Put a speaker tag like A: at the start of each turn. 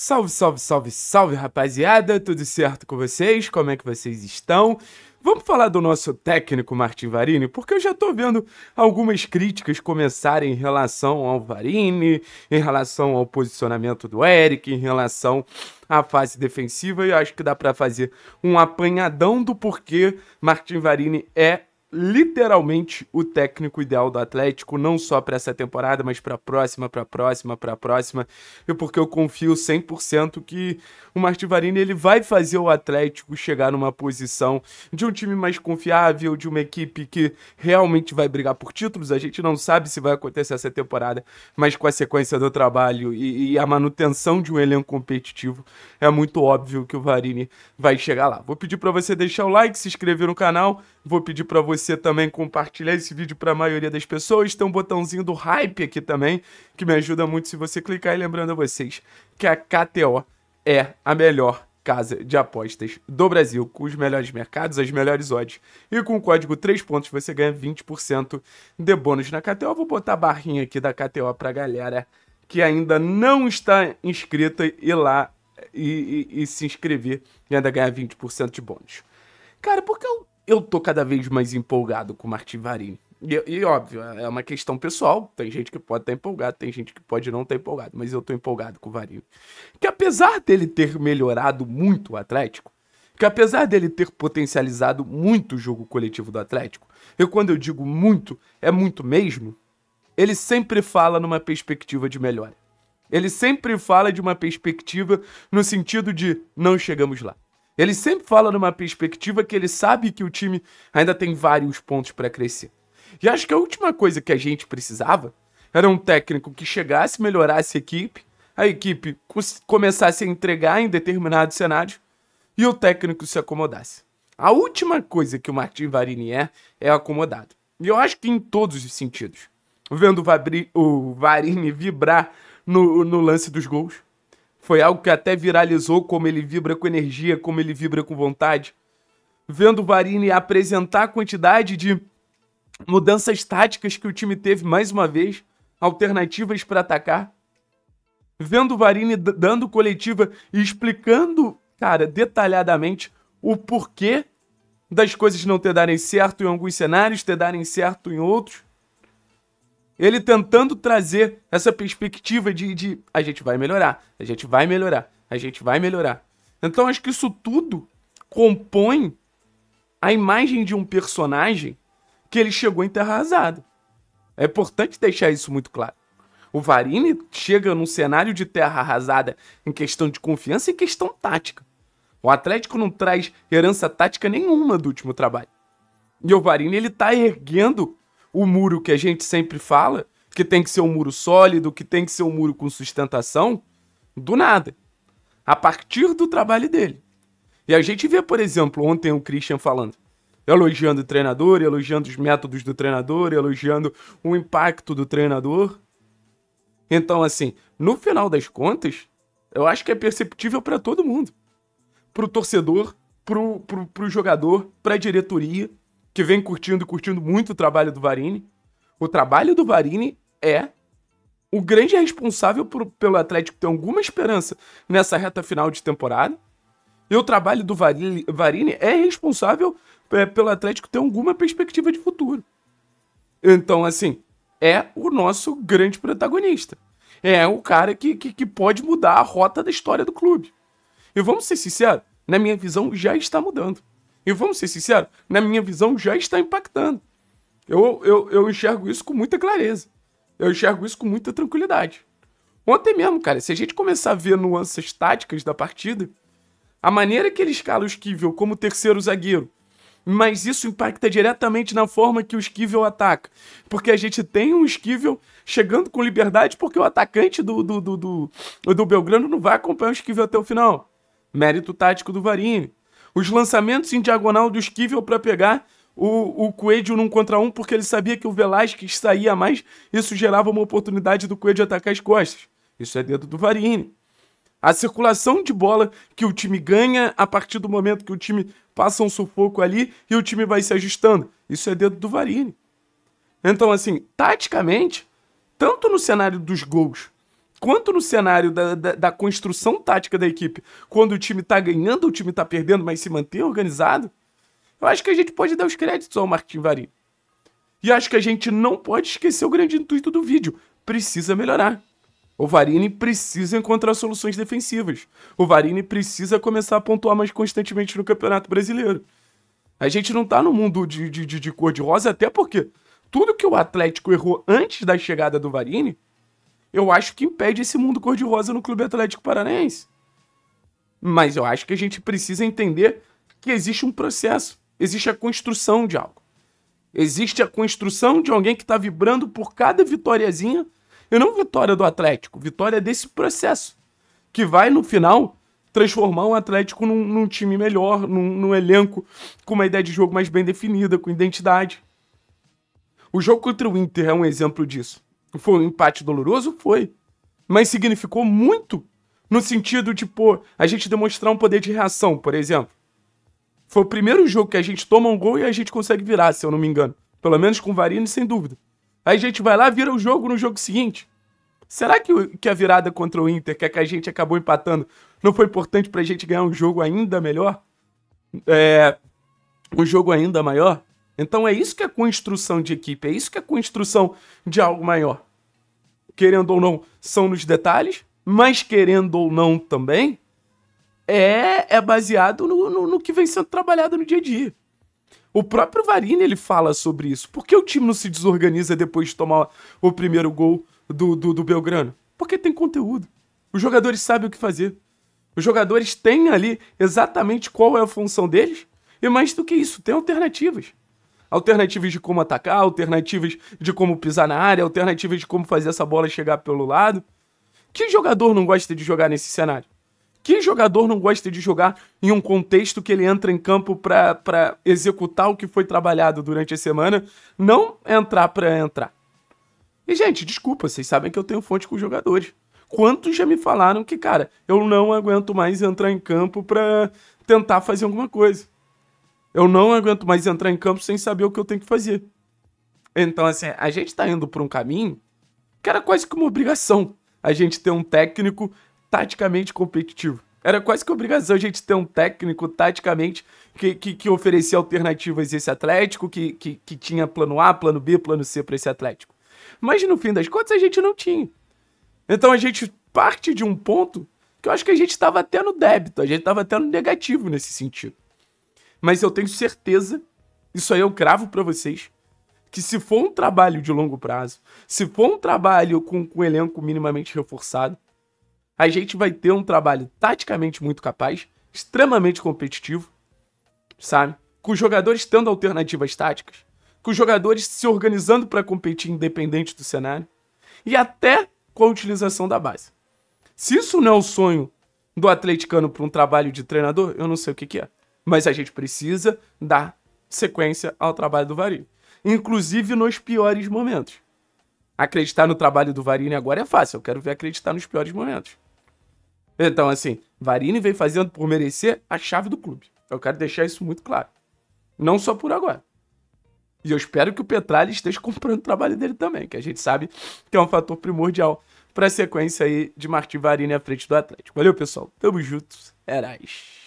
A: Salve, salve, salve, salve, rapaziada! Tudo certo com vocês? Como é que vocês estão? Vamos falar do nosso técnico Martin Varini, porque eu já tô vendo algumas críticas começarem em relação ao Varini, em relação ao posicionamento do Eric, em relação à fase defensiva, e acho que dá para fazer um apanhadão do porquê Martin Varini é literalmente o técnico ideal do Atlético, não só para essa temporada, mas para a próxima, para a próxima, para a próxima. E porque eu confio 100% que o Martivarini ele vai fazer o Atlético chegar numa posição de um time mais confiável, de uma equipe que realmente vai brigar por títulos. A gente não sabe se vai acontecer essa temporada, mas com a sequência do trabalho e, e a manutenção de um elenco competitivo, é muito óbvio que o Varini vai chegar lá. Vou pedir para você deixar o like, se inscrever no canal, vou pedir para você você também compartilhar esse vídeo para a maioria das pessoas. Tem um botãozinho do hype aqui também, que me ajuda muito se você clicar. E lembrando a vocês que a KTO é a melhor casa de apostas do Brasil, com os melhores mercados, as melhores odds. E com o código 3 pontos você ganha 20% de bônus na KTO. vou botar a barrinha aqui da KTO para a galera que ainda não está inscrita e lá e, e, e, se inscrever e ainda ganhar 20% de bônus. Cara, porque eu eu tô cada vez mais empolgado com o Martin Varini. E, e, óbvio, é uma questão pessoal. Tem gente que pode estar tá empolgado, tem gente que pode não estar tá empolgado, mas eu tô empolgado com o Varinho. Que apesar dele ter melhorado muito o Atlético, que apesar dele ter potencializado muito o jogo coletivo do Atlético, e quando eu digo muito, é muito mesmo, ele sempre fala numa perspectiva de melhora. Ele sempre fala de uma perspectiva no sentido de não chegamos lá. Ele sempre fala numa perspectiva que ele sabe que o time ainda tem vários pontos para crescer. E acho que a última coisa que a gente precisava era um técnico que chegasse, melhorasse a equipe, a equipe começasse a entregar em determinados cenários e o técnico se acomodasse. A última coisa que o Martin Varini é, é acomodado. E eu acho que em todos os sentidos. Vendo o, Vabri, o Varini vibrar no, no lance dos gols, foi algo que até viralizou como ele vibra com energia, como ele vibra com vontade. Vendo o Varini apresentar a quantidade de mudanças táticas que o time teve mais uma vez, alternativas para atacar. Vendo o Varini dando coletiva e explicando, cara, detalhadamente o porquê das coisas não ter darem certo em alguns cenários, ter darem certo em outros. Ele tentando trazer essa perspectiva de, de a gente vai melhorar, a gente vai melhorar, a gente vai melhorar. Então acho que isso tudo compõe a imagem de um personagem que ele chegou em terra arrasada. É importante deixar isso muito claro. O Varini chega num cenário de terra arrasada em questão de confiança e questão tática. O Atlético não traz herança tática nenhuma do último trabalho. E o Varini ele tá erguendo o muro que a gente sempre fala, que tem que ser um muro sólido, que tem que ser um muro com sustentação, do nada. A partir do trabalho dele. E a gente vê, por exemplo, ontem o Christian falando, elogiando o treinador, elogiando os métodos do treinador, elogiando o impacto do treinador. Então, assim, no final das contas, eu acho que é perceptível para todo mundo. Pro torcedor, pro, pro, pro jogador, pra diretoria, que vem curtindo, e curtindo muito o trabalho do Varini. O trabalho do Varini é o grande responsável por, pelo Atlético ter alguma esperança nessa reta final de temporada. E o trabalho do Varini é responsável é, pelo Atlético ter alguma perspectiva de futuro. Então, assim, é o nosso grande protagonista. É o cara que, que, que pode mudar a rota da história do clube. E vamos ser sinceros, na minha visão, já está mudando. E vamos ser sinceros, na minha visão já está impactando. Eu, eu, eu enxergo isso com muita clareza. Eu enxergo isso com muita tranquilidade. Ontem mesmo, cara, se a gente começar a ver nuances táticas da partida, a maneira que ele escala o Esquivel como terceiro zagueiro, mas isso impacta diretamente na forma que o Esquivel ataca. Porque a gente tem um Esquivel chegando com liberdade, porque o atacante do, do, do, do, do Belgrano não vai acompanhar o Esquivel até o final. Mérito tático do Varini os lançamentos em diagonal do Esquivel para pegar o, o Coelho num contra um, porque ele sabia que o Velasquez saía mais, isso gerava uma oportunidade do Coelho atacar as costas. Isso é dedo do Varini. A circulação de bola que o time ganha a partir do momento que o time passa um sufoco ali e o time vai se ajustando. Isso é dedo do Varini. Então, assim, taticamente, tanto no cenário dos gols quanto no cenário da, da, da, construção tática da equipe, quando o time tá ganhando, o time tá perdendo, mas se manter organizado, eu acho que a gente pode dar os créditos ao Martin Varim. E acho que a gente não pode esquecer o grande intuito do vídeo. Precisa melhorar. O Varini precisa encontrar soluções defensivas. O Varini precisa começar a pontuar mais constantemente no Campeonato Brasileiro. A gente não tá no mundo de, de, de, de cor-de-rosa, até porque tudo que o Atlético errou antes da chegada do Varini eu acho que impede esse mundo cor-de-rosa no Clube Atlético Paranaense. Mas eu acho que a gente precisa entender que existe um processo, existe a construção de algo. Existe a construção de alguém que está vibrando por cada vitóriazinha, e não vitória do Atlético, vitória desse processo, que vai, no final, transformar o Atlético num, num time melhor, num, num elenco com uma ideia de jogo mais bem definida, com identidade. O jogo contra o Inter é um exemplo disso. Foi um empate doloroso? Foi. Mas significou muito. No sentido de, pô, a gente demonstrar um poder de reação, por exemplo. Foi o primeiro jogo que a gente toma um gol e a gente consegue virar, se eu não me engano. Pelo menos com o Varini, sem dúvida. Aí a gente vai lá, vira o jogo no jogo seguinte. Será que, que a virada contra o Inter, que, é que a gente acabou empatando, não foi importante pra gente ganhar um jogo ainda melhor? É, um jogo ainda maior? Então é isso que é construção de equipe, é isso que é construção de algo maior. Querendo ou não, são nos detalhes, mas querendo ou não também, é, é baseado no, no, no que vem sendo trabalhado no dia a dia. O próprio Varini ele fala sobre isso. Por que o time não se desorganiza depois de tomar o primeiro gol do, do, do Belgrano? Porque tem conteúdo. Os jogadores sabem o que fazer. Os jogadores têm ali exatamente qual é a função deles. E mais do que isso, tem alternativas alternativas de como atacar, alternativas de como pisar na área, alternativas de como fazer essa bola chegar pelo lado. Que jogador não gosta de jogar nesse cenário? Que jogador não gosta de jogar em um contexto que ele entra em campo para executar o que foi trabalhado durante a semana, não entrar para entrar? E, gente, desculpa, vocês sabem que eu tenho fonte com jogadores. Quantos já me falaram que, cara, eu não aguento mais entrar em campo para tentar fazer alguma coisa? Eu não aguento mais entrar em campo sem saber o que eu tenho que fazer. Então, assim, a gente tá indo por um caminho que era quase que uma obrigação a gente ter um técnico taticamente competitivo. Era quase que obrigação a gente ter um técnico taticamente que, que, que oferecia alternativas a esse Atlético, que, que, que tinha plano A, plano B, plano C para esse Atlético. Mas no fim das contas a gente não tinha. Então a gente parte de um ponto que eu acho que a gente estava até no débito, a gente estava até no negativo nesse sentido. Mas eu tenho certeza, isso aí eu cravo para vocês, que se for um trabalho de longo prazo, se for um trabalho com, com um elenco minimamente reforçado, a gente vai ter um trabalho taticamente muito capaz, extremamente competitivo, sabe? Com os jogadores tendo alternativas táticas, com os jogadores se organizando para competir independente do cenário e até com a utilização da base. Se isso não é o sonho do atleticano para um trabalho de treinador, eu não sei o que, que é. Mas a gente precisa dar sequência ao trabalho do Varini. Inclusive nos piores momentos. Acreditar no trabalho do Varini agora é fácil. Eu quero ver acreditar nos piores momentos. Então, assim, Varini vem fazendo por merecer a chave do clube. Eu quero deixar isso muito claro. Não só por agora. E eu espero que o Petralha esteja comprando o trabalho dele também, que a gente sabe que é um fator primordial para a sequência aí de Martim Varini à frente do Atlético. Valeu, pessoal. Tamo junto. herais.